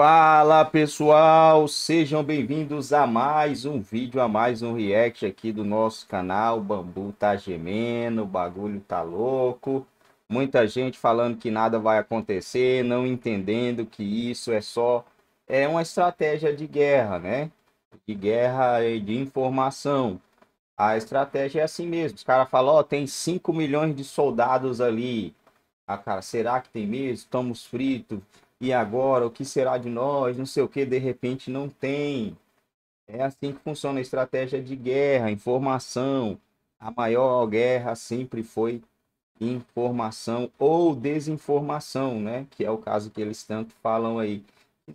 Fala pessoal, sejam bem-vindos a mais um vídeo, a mais um react aqui do nosso canal. O bambu tá gemendo, o bagulho tá louco. Muita gente falando que nada vai acontecer, não entendendo que isso é só é uma estratégia de guerra, né? De guerra e de informação. A estratégia é assim mesmo. Os caras falam, ó, oh, tem 5 milhões de soldados ali. Ah, cara, será que tem mesmo? Estamos fritos e agora? O que será de nós? Não sei o que, de repente não tem. É assim que funciona a estratégia de guerra, informação. A maior guerra sempre foi informação ou desinformação, né? Que é o caso que eles tanto falam aí.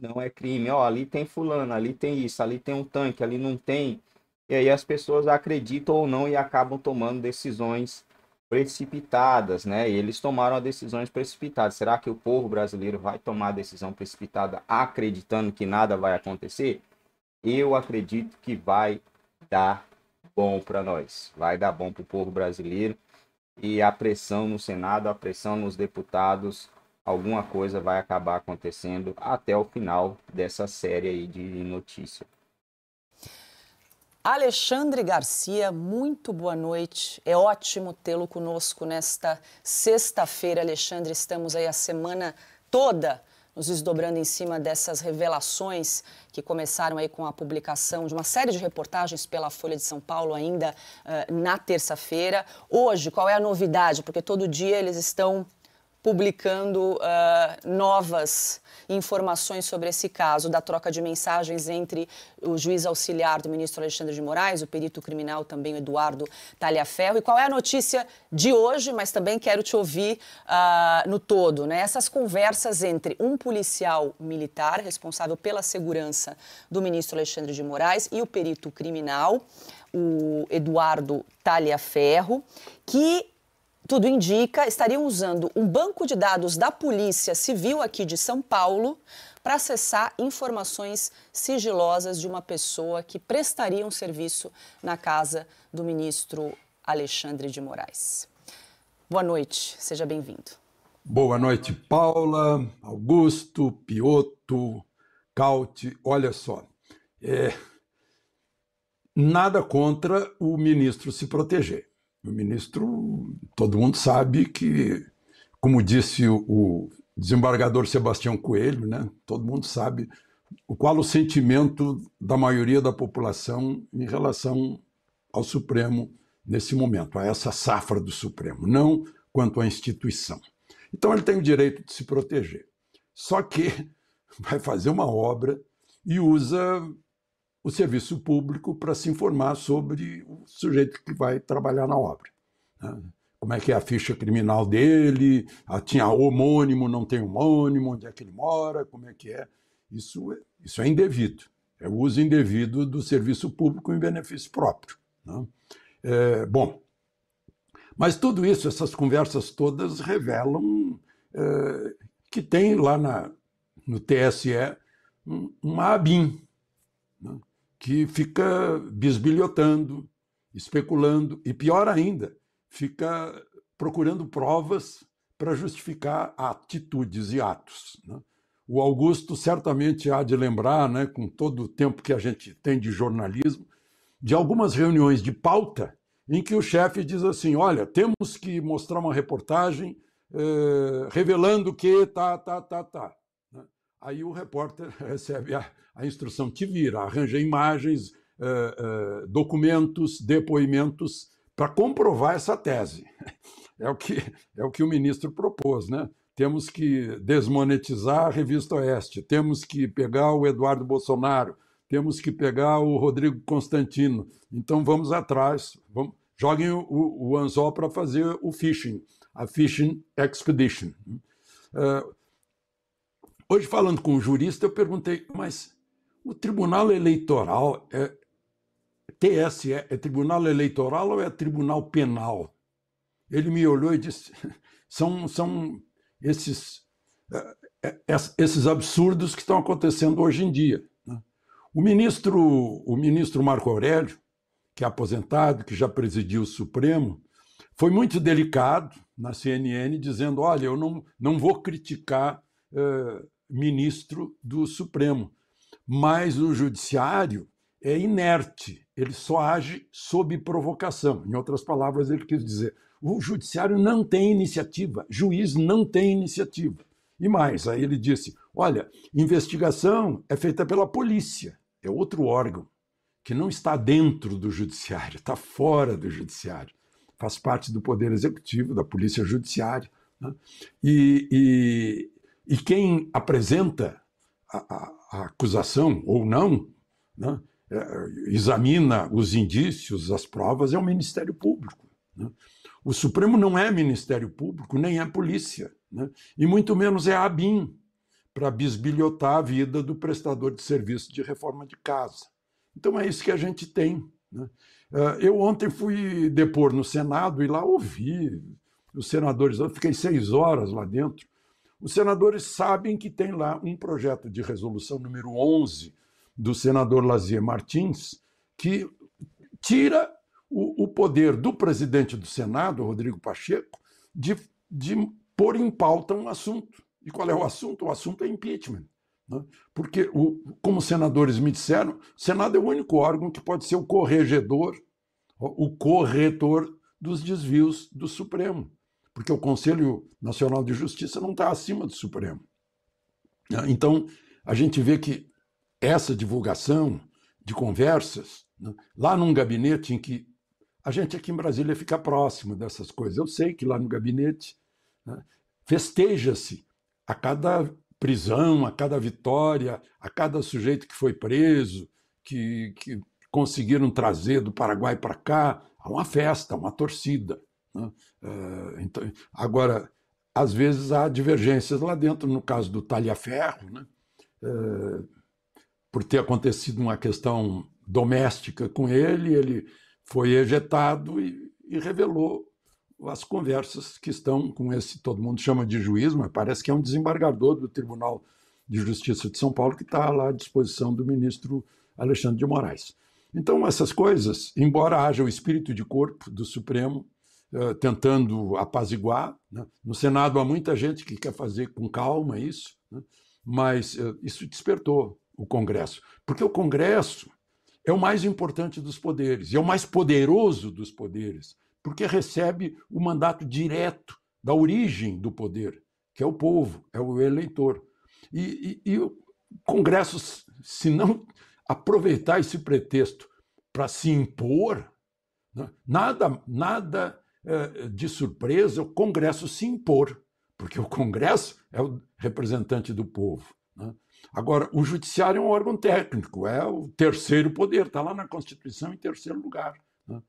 Não é crime, ó, ali tem fulano, ali tem isso, ali tem um tanque, ali não tem. E aí as pessoas acreditam ou não e acabam tomando decisões precipitadas, né? E eles tomaram decisões precipitadas. Será que o povo brasileiro vai tomar a decisão precipitada acreditando que nada vai acontecer? Eu acredito que vai dar bom para nós, vai dar bom para o povo brasileiro e a pressão no Senado, a pressão nos deputados, alguma coisa vai acabar acontecendo até o final dessa série aí de notícias. Alexandre Garcia, muito boa noite. É ótimo tê-lo conosco nesta sexta-feira. Alexandre, estamos aí a semana toda nos desdobrando em cima dessas revelações que começaram aí com a publicação de uma série de reportagens pela Folha de São Paulo ainda uh, na terça-feira. Hoje, qual é a novidade? Porque todo dia eles estão publicando uh, novas informações sobre esse caso da troca de mensagens entre o juiz auxiliar do ministro Alexandre de Moraes, o perito criminal também Eduardo Talhaferro. E qual é a notícia de hoje, mas também quero te ouvir uh, no todo, né? Essas conversas entre um policial militar responsável pela segurança do ministro Alexandre de Moraes e o perito criminal, o Eduardo Talhaferro, que tudo indica, estariam usando um banco de dados da Polícia Civil aqui de São Paulo para acessar informações sigilosas de uma pessoa que prestaria um serviço na casa do ministro Alexandre de Moraes. Boa noite, seja bem-vindo. Boa noite, Paula, Augusto, Pioto, Cauti. Olha só, é... nada contra o ministro se proteger o ministro, todo mundo sabe que, como disse o desembargador Sebastião Coelho, né? todo mundo sabe o qual o sentimento da maioria da população em relação ao Supremo nesse momento, a essa safra do Supremo, não quanto à instituição. Então ele tem o direito de se proteger. Só que vai fazer uma obra e usa o serviço público para se informar sobre o sujeito que vai trabalhar na obra. Né? Como é que é a ficha criminal dele, ah, tinha homônimo, não tem homônimo, onde é que ele mora, como é que é. Isso é, isso é indevido. É o uso indevido do serviço público em benefício próprio. Né? É, bom, mas tudo isso, essas conversas todas revelam é, que tem lá na, no TSE uma ABIN. Né? que fica bisbilhotando, especulando e, pior ainda, fica procurando provas para justificar atitudes e atos. Né? O Augusto certamente há de lembrar, né, com todo o tempo que a gente tem de jornalismo, de algumas reuniões de pauta em que o chefe diz assim: olha, temos que mostrar uma reportagem eh, revelando que tá, tá, tá, tá. Aí o repórter recebe a, a instrução: te vira, arranja imagens, eh, eh, documentos, depoimentos para comprovar essa tese. É o, que, é o que o ministro propôs, né? Temos que desmonetizar a Revista Oeste, temos que pegar o Eduardo Bolsonaro, temos que pegar o Rodrigo Constantino. Então vamos atrás, vamos, joguem o, o, o anzol para fazer o phishing, a phishing expedition. Uh, Hoje, falando com um jurista, eu perguntei, mas o Tribunal Eleitoral é TSE, é Tribunal Eleitoral ou é Tribunal Penal? Ele me olhou e disse, são, são esses, eh, eh, esses absurdos que estão acontecendo hoje em dia. Né? O ministro, o ministro Marco Aurélio, que é aposentado, que já presidiu o Supremo, foi muito delicado na CNN, dizendo: olha, eu não, não vou criticar eh, ministro do Supremo. Mas o judiciário é inerte, ele só age sob provocação. Em outras palavras, ele quis dizer: o judiciário não tem iniciativa, juiz não tem iniciativa. E mais, aí ele disse: olha, investigação é feita pela polícia, é outro órgão que não está dentro do judiciário, está fora do judiciário, faz parte do poder executivo, da polícia judiciária. Né? E, e e quem apresenta a, a, a acusação ou não, né, é, examina os indícios, as provas, é o Ministério Público. Né? O Supremo não é Ministério Público, nem é polícia, né? e muito menos é a ABIN, para bisbilhotar a vida do prestador de serviço de reforma de casa. Então é isso que a gente tem. Né? É, eu ontem fui depor no Senado e lá ouvi os senadores, eu fiquei seis horas lá dentro, os senadores sabem que tem lá um projeto de resolução número 11 do senador Lazier Martins, que tira o, o poder do presidente do Senado, Rodrigo Pacheco, de, de pôr em pauta um assunto. E qual é o assunto? O assunto é impeachment. Né? Porque, o, como os senadores me disseram, o Senado é o único órgão que pode ser o corregedor, o corretor dos desvios do Supremo porque o Conselho Nacional de Justiça não está acima do Supremo. Ah, então, a gente vê que essa divulgação de conversas, né, lá num gabinete em que a gente aqui em Brasília fica próximo dessas coisas, eu sei que lá no gabinete né, festeja-se a cada prisão, a cada vitória, a cada sujeito que foi preso, que, que conseguiram trazer do Paraguai para cá, há uma festa, uma torcida. Né? Eh, então, agora, às vezes há divergências lá dentro, no caso do Talhaferro, né? Eh, por ter acontecido uma questão doméstica com ele, ele foi ejetado e, e, revelou as conversas que estão com esse, todo mundo chama de juiz, mas parece que é um desembargador do Tribunal de Justiça de São Paulo que está lá à disposição do ministro Alexandre de Moraes. Então, essas coisas, embora haja o espírito de corpo do Supremo, eh, tentando apaziguar. Né? No Senado há muita gente que quer fazer com calma isso, né? mas uh, isso despertou o Congresso, porque o Congresso é o mais importante dos poderes e é o mais poderoso dos poderes, porque recebe o mandato direto da origem do poder, que é o povo, é o eleitor. E, e, e o Congresso, se não aproveitar esse pretexto para se impor, né, nada, nada é, de surpresa o Congresso se impor, porque o Congresso é o representante do povo. Né? Agora, o Judiciário é um órgão técnico, é o terceiro poder, está lá na Constituição em terceiro lugar. Né?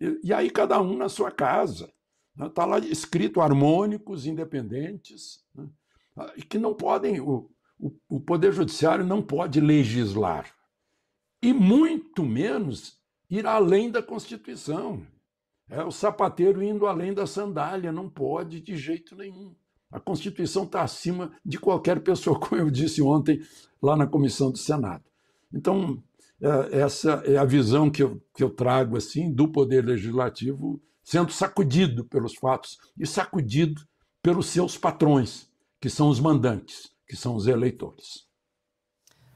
E, e, aí, cada um na sua casa. Está né? Tá lá escrito harmônicos, independentes, né? ah, e que não podem, o, o, o Poder Judiciário não pode legislar, e muito menos ir além da Constituição. É o sapateiro indo além da sandália, não pode de jeito nenhum. A Constituição está acima de qualquer pessoa, como eu disse ontem lá na comissão do Senado. Então, é, essa é a visão que eu, que eu trago assim do Poder Legislativo sendo sacudido pelos fatos e sacudido pelos seus patrões, que são os mandantes, que são os eleitores.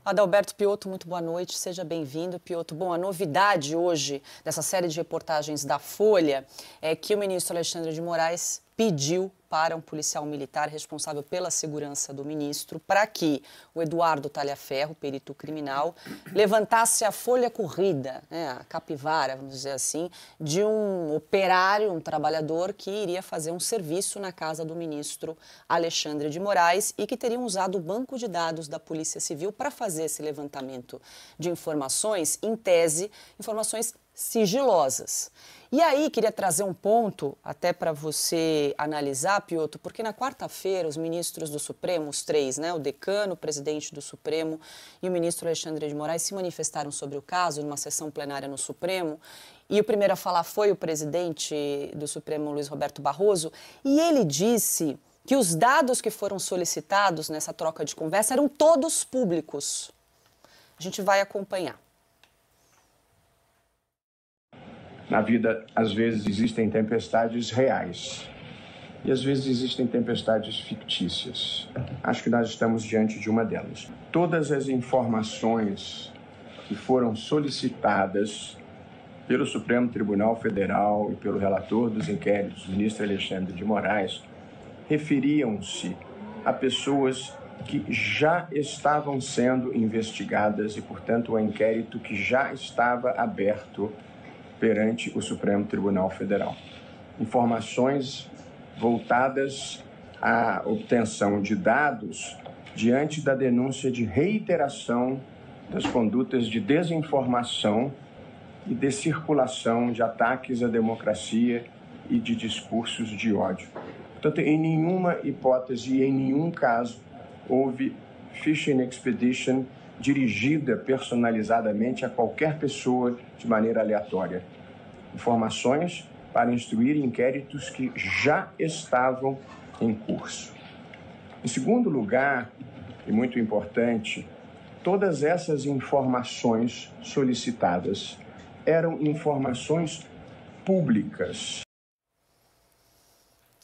Adalberto Pioto, muito boa noite, seja bem-vindo. Pioto, bom, a novidade hoje dessa série de reportagens da Folha é que o ministro Alexandre de Moraes pediu para um policial militar responsável pela segurança do ministro para que o Eduardo Talhaferro, perito criminal, levantasse a folha corrida, né, a capivara, vamos dizer assim, de um operário, um trabalhador que iria fazer um serviço na casa do ministro Alexandre de Moraes e que teriam usado o banco de dados da Polícia Civil para fazer esse levantamento de informações, em tese, informações sigilosas. E aí, queria trazer um ponto até para você analisar, Pioto, porque na quarta-feira os ministros do Supremo, os três, né, o decano, o presidente do Supremo e o ministro Alexandre de Moraes se manifestaram sobre o caso numa sessão plenária no Supremo. E o primeiro a falar foi o presidente do Supremo, Luiz Roberto Barroso, e ele disse que os dados que foram solicitados nessa troca de conversa eram todos públicos. A gente vai acompanhar. Na vida, às vezes, existem tempestades reais e às vezes existem tempestades fictícias. Acho que nós estamos diante de uma delas. Todas as informações que foram solicitadas pelo Supremo Tribunal Federal e pelo relator dos inquéritos, ministro Alexandre de Moraes, referiam-se a pessoas que já estavam sendo investigadas e, portanto, o um inquérito que já estava aberto perante o Supremo Tribunal Federal. Informações voltadas à obtenção de dados diante da denúncia de reiteração das condutas de desinformação e de circulação de ataques à democracia e de discursos de ódio. Portanto, em nenhuma hipótese e em nenhum caso houve fishing expedition dirigida personalizadamente a qualquer pessoa de maneira aleatória. Informações para instruir inquéritos que já estavam em curso. Em segundo lugar, e muito importante, todas essas informações solicitadas eram informações públicas.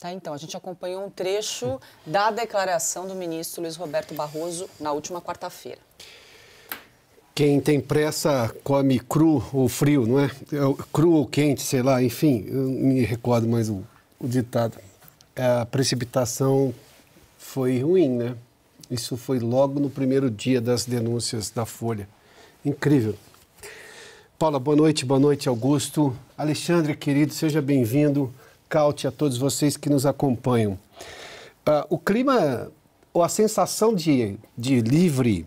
Tá, então, a gente acompanhou um trecho da declaração do ministro Luiz Roberto Barroso na última quarta-feira. Quem tem pressa come cru ou frio, não é? é cru ou quente, sei lá, enfim, eu me recordo mais o, o ditado. É, a precipitação foi ruim, né? Isso foi logo no primeiro dia das denúncias da Folha. Incrível. Paula, boa noite, boa noite, Augusto. Alexandre, querido, seja bem-vindo. Caute a todos vocês que nos acompanham. Uh, o clima, ou a sensação de, de livre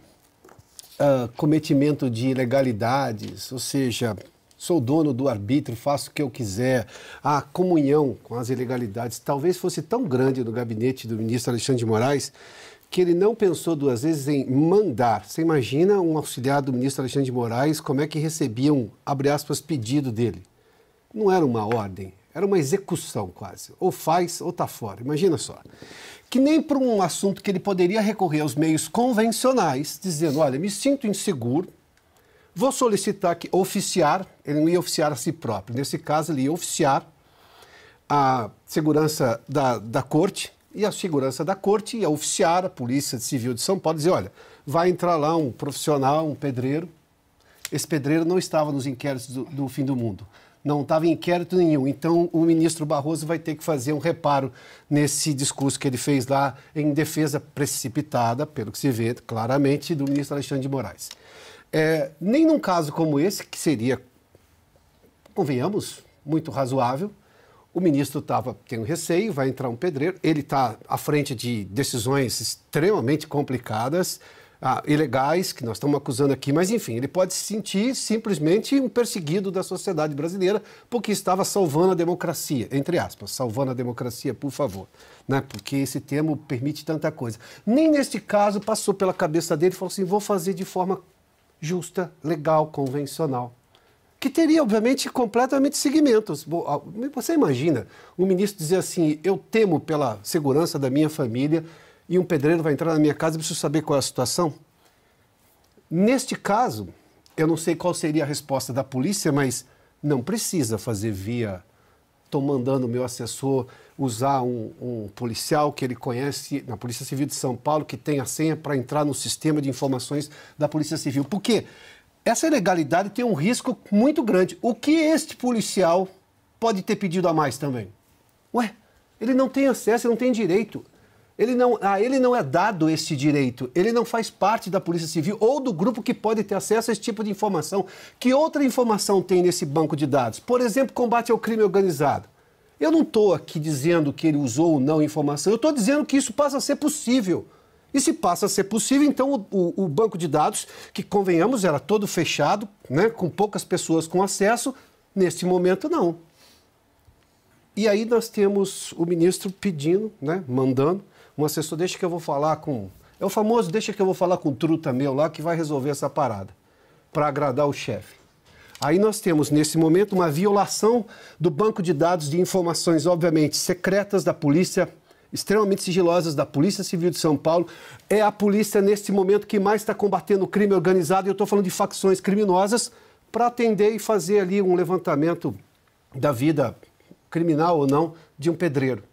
uh, cometimento de ilegalidades, ou seja, sou dono do arbítrio, faço o que eu quiser, a comunhão com as ilegalidades talvez fosse tão grande no gabinete do ministro Alexandre de Moraes que ele não pensou duas vezes em mandar. Você imagina um auxiliar do ministro Alexandre de Moraes como é que recebiam, abre aspas, pedido dele. Não era uma ordem, era uma execução quase. Ou faz ou está fora. Imagina só. Que nem para um assunto que ele poderia recorrer aos meios convencionais, dizendo: olha, me sinto inseguro, vou solicitar que oficiar, ele não ia oficiar a si próprio, nesse caso ele ia oficiar a segurança da, da corte, e a segurança da corte ia oficiar a Polícia Civil de São Paulo, dizer, olha, vai entrar lá um profissional, um pedreiro, esse pedreiro não estava nos inquéritos do, do fim do mundo, não estava em inquérito nenhum. Então, o ministro Barroso vai ter que fazer um reparo nesse discurso que ele fez lá em defesa precipitada, pelo que se vê claramente, do ministro Alexandre de Moraes. É, nem num caso como esse, que seria, convenhamos, muito razoável, o ministro tem um receio, vai entrar um pedreiro, ele está à frente de decisões extremamente complicadas, ah, ilegais, que nós estamos acusando aqui, mas enfim, ele pode se sentir simplesmente um perseguido da sociedade brasileira porque estava salvando a democracia, entre aspas, salvando a democracia, por favor, né? porque esse termo permite tanta coisa. Nem neste caso passou pela cabeça dele e falou assim: vou fazer de forma justa, legal, convencional que teria, obviamente, completamente segmentos. Ah, você imagina um ministro dizer assim: eu temo pela segurança da minha família, e um pedreiro vai entrar na minha casa e preciso saber qual é a situação? Neste caso, eu não sei qual seria a resposta da polícia, mas não precisa fazer via. Estou mandando o meu assessor usar um, um, policial que ele conhece na Polícia Civil de São Paulo, que tem a senha para entrar no sistema de informações da Polícia Civil. Por quê? Essa ilegalidade tem um risco muito grande. O que este policial pode ter pedido a mais também? Ué, ele não tem acesso, ele não tem direito. Ele não, a ah, ele não é dado esse direito, ele não faz parte da Polícia Civil ou do grupo que pode ter acesso a esse tipo de informação. Que outra informação tem nesse banco de dados? Por exemplo, combate ao crime organizado. Eu não estou aqui dizendo que ele usou ou não informação, eu estou dizendo que isso passa a ser possível. E se passa a ser possível, então o, o, banco de dados, que convenhamos, era todo fechado, né, com poucas pessoas com acesso, neste momento não. E aí nós temos o ministro pedindo, né, mandando, um assessor, deixa que eu vou falar com. É o famoso, deixa que eu vou falar com o truta meu lá que vai resolver essa parada, para agradar o chefe. Aí nós temos, nesse momento, uma violação do banco de dados de informações, obviamente, secretas da polícia, extremamente sigilosas da Polícia Civil de São Paulo. É a polícia, nesse momento, que mais está combatendo o crime organizado, e eu estou falando de facções criminosas, para atender e fazer ali um levantamento da vida criminal ou não de um pedreiro.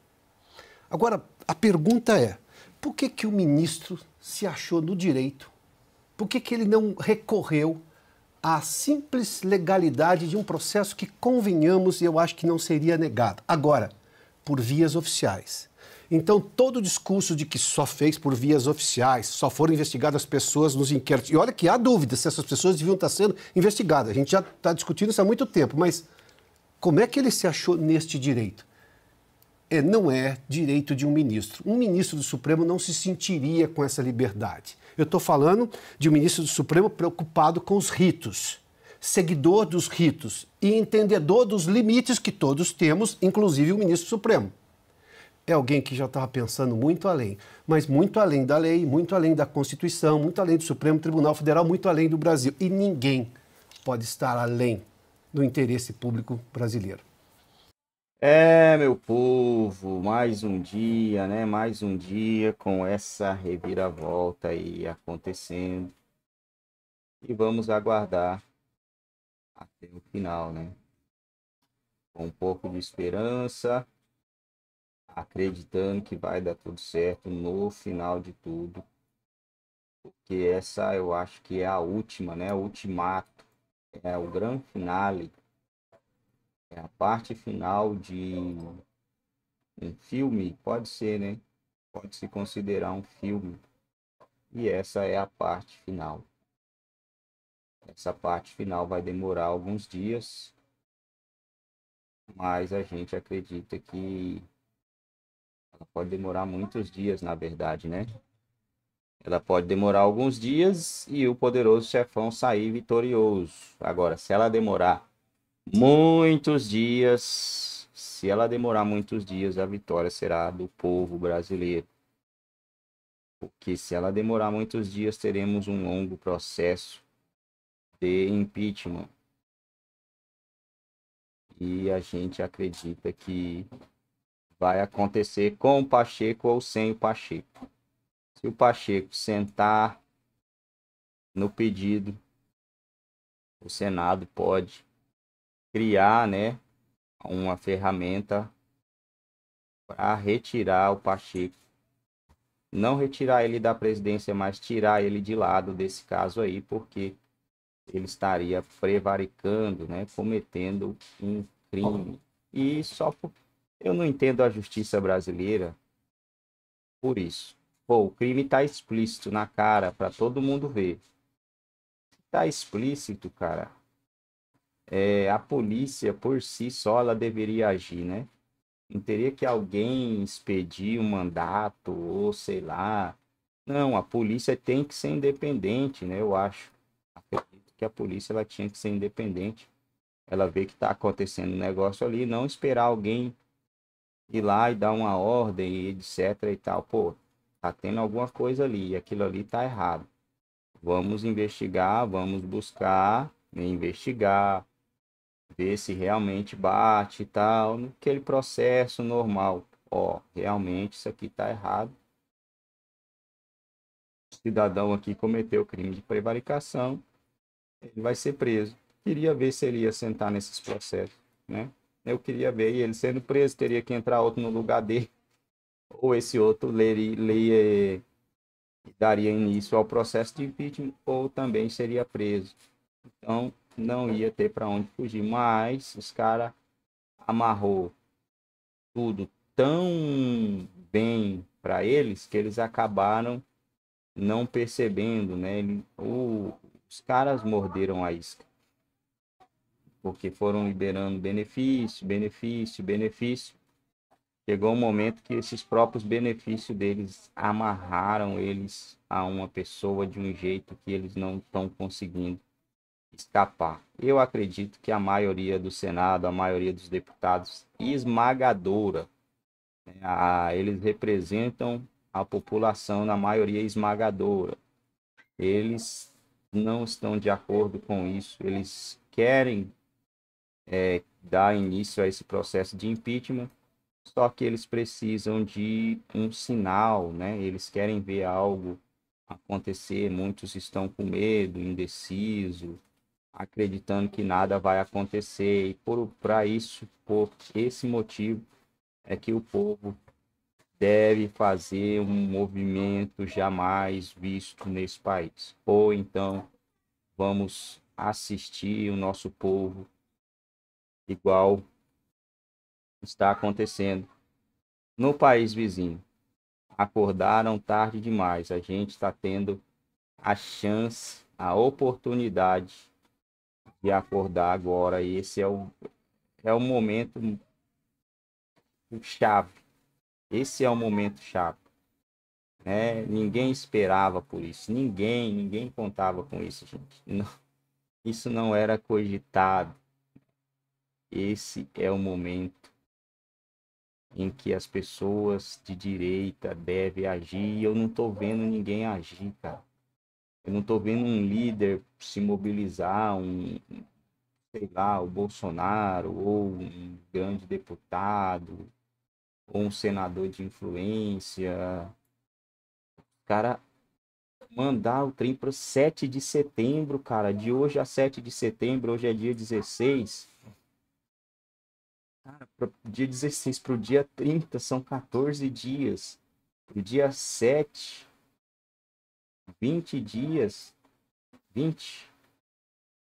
Agora, a pergunta é: por que, que o ministro se achou no direito? Por que, que ele não recorreu à simples legalidade de um processo que, convenhamos, eu acho que não seria negado? Agora, por vias oficiais. Então, todo o discurso de que só fez por vias oficiais, só foram investigadas pessoas nos inquéritos. E olha que há dúvidas se essas pessoas deviam estar sendo investigadas. A gente já está discutindo isso há muito tempo, mas como é que ele se achou neste direito? é, não é direito de um ministro. Um ministro do Supremo não se sentiria com essa liberdade. Eu estou falando de um ministro do Supremo preocupado com os ritos, seguidor dos ritos e entendedor dos limites que todos temos, inclusive o ministro Supremo. É alguém que já estava pensando muito além, mas muito além da lei, muito além da Constituição, muito além do Supremo Tribunal Federal, muito além do Brasil. E ninguém pode estar além do interesse público brasileiro. É, meu povo, mais um dia, né? Mais um dia com essa reviravolta aí acontecendo. E vamos aguardar até o final, né? Com um pouco de esperança, acreditando que vai dar tudo certo no final de tudo. Porque essa eu acho que é a última, né? O ultimato, é o grande finale é, a parte final de um filme pode ser, né? Pode se considerar um filme. E essa é a parte final. Essa parte final vai demorar alguns dias, mas a gente acredita que ela pode demorar muitos dias, na verdade, né? Ela pode demorar alguns dias e o poderoso chefão sair vitorioso. Agora, se ela demorar muitos dias. Se ela demorar muitos dias, a vitória será do povo brasileiro. Porque se ela demorar muitos dias, teremos um longo processo de impeachment. E a gente acredita que vai acontecer com o Pacheco ou sem o Pacheco. Se o Pacheco sentar no pedido, o Senado pode criar, né, uma ferramenta para retirar o Pacheco. Não retirar ele da presidência, mas tirar ele de lado desse caso aí, porque ele estaria prevaricando, né, cometendo um crime. E só por... eu não entendo a justiça brasileira por isso. Pô, o crime está explícito na cara para todo mundo ver. Está explícito, cara é, a polícia por si só ela deveria agir, né? Não teria que alguém expedir um mandato ou sei lá. Não, a polícia tem que ser independente, né? Eu acho. Acredito que a polícia ela tinha que ser independente. Ela vê que está acontecendo um negócio ali, não esperar alguém ir lá e dar uma ordem, etc e tal. Pô, tá tendo alguma coisa ali, e aquilo ali tá errado. Vamos investigar, vamos buscar, né, investigar, ver se realmente bate e tal, aquele processo normal. Ó, realmente isso aqui tá errado. O cidadão aqui cometeu crime de prevaricação, ele vai ser preso. Queria ver se ele ia sentar nesses processos, né? Eu queria ver ele sendo preso, teria que entrar outro no lugar dele, ou esse outro leria, leria daria início ao processo de impeachment, ou também seria preso. Então, não ia ter para onde fugir, mas os cara amarrou tudo tão bem para eles que eles acabaram não percebendo, né? Ele, o, os caras morderam a isca. Porque foram liberando benefício, benefício, benefício. Chegou um momento que esses próprios benefícios deles amarraram eles a uma pessoa de um jeito que eles não estão conseguindo escapar. Eu acredito que a maioria do Senado, a maioria dos deputados, esmagadora, né, a, eles representam a população na maioria esmagadora. Eles não estão de acordo com isso, eles querem é, dar início a esse processo de impeachment, só que eles precisam de um sinal, né? Eles querem ver algo acontecer, muitos estão com medo, indeciso, acreditando que nada vai acontecer. E por para isso, por esse motivo, é que o povo deve fazer um movimento jamais visto nesse país. Ou então vamos assistir o nosso povo igual está acontecendo no país vizinho. Acordaram tarde demais. A gente está tendo a chance, a oportunidade de acordar agora. E esse é o, é o momento chave. Esse é o momento chave. Né? Ninguém esperava por isso. Ninguém, ninguém contava com isso, gente. Não, isso não era cogitado. Esse é o momento em que as pessoas de direita devem agir. E eu não estou vendo ninguém agir, cara. Eu não estou vendo um líder se mobilizar, um, sei lá, o Bolsonaro, ou um grande deputado, ou um senador de influência. Cara, mandar o trem para 7 de setembro, cara. De hoje a 7 de setembro, hoje é dia 16. Cara, pro dia 16 para o dia 30 são 14 dias. Pro dia 7 20 dias. 20?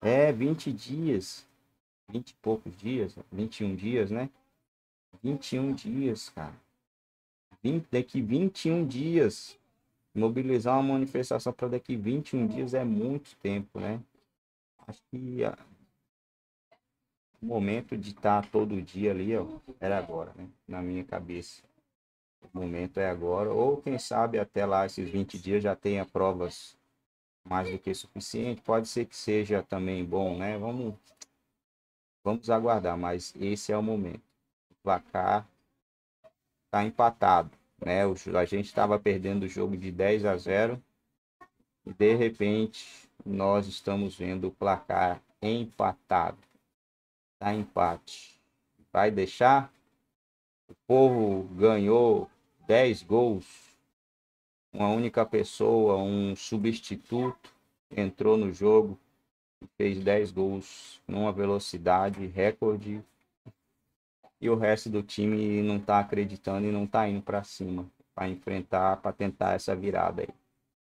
É, 20 dias. 20 e poucos dias. 21 dias, né? 21 dias, cara. 20, daqui 21 dias. Mobilizar uma manifestação para daqui 21 dias é muito tempo, né? Acho que a... Ah, o momento de estar tá todo dia ali, ó, era agora, né? Na minha cabeça o momento é agora, ou quem sabe até lá esses 20 dias já tenha provas mais do que suficiente. Pode ser que seja também bom, né? Vamos, vamos aguardar, mas esse é o momento. O placar está empatado, né? O, a gente estava perdendo o jogo de 10 a 0 e de repente nós estamos vendo o placar empatado. Tá empate. Vai deixar povo ganhou 10 gols, uma única pessoa, um substituto, entrou no jogo e fez 10 gols numa velocidade recorde. E o resto do time não está acreditando e não está indo para cima para enfrentar, para tentar essa virada aí.